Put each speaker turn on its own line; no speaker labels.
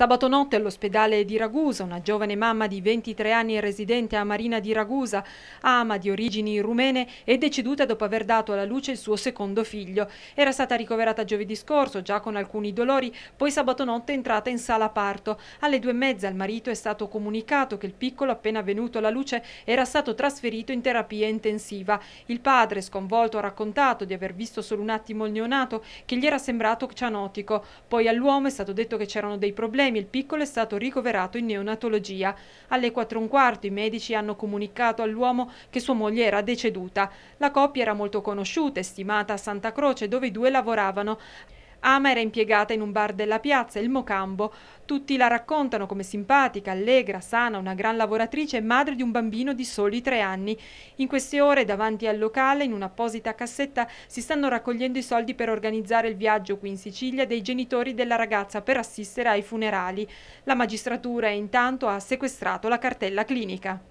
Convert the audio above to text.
Sabato notte all'ospedale di Ragusa una giovane mamma di 23 anni residente a Marina di Ragusa, ama di origini rumene, è deceduta dopo aver dato alla luce il suo secondo figlio. Era stata ricoverata giovedì scorso già con alcuni dolori, poi sabato notte è entrata in sala parto. Alle due e mezza al marito è stato comunicato che il piccolo appena venuto alla luce era stato trasferito in terapia intensiva. Il padre sconvolto ha raccontato di aver visto solo un attimo il neonato che gli era sembrato cianotico. Poi all'uomo è stato detto che c'erano dei problemi problemi il piccolo è stato ricoverato in neonatologia. Alle 4 un quarto i medici hanno comunicato all'uomo che sua moglie era deceduta. La coppia era molto conosciuta e stimata a Santa Croce dove i due lavoravano. Ama era impiegata in un bar della piazza, il Mocambo. Tutti la raccontano come simpatica, allegra, sana, una gran lavoratrice e madre di un bambino di soli tre anni. In queste ore, davanti al locale, in un'apposita cassetta, si stanno raccogliendo i soldi per organizzare il viaggio qui in Sicilia dei genitori della ragazza per assistere ai funerali. La magistratura intanto ha sequestrato la cartella clinica.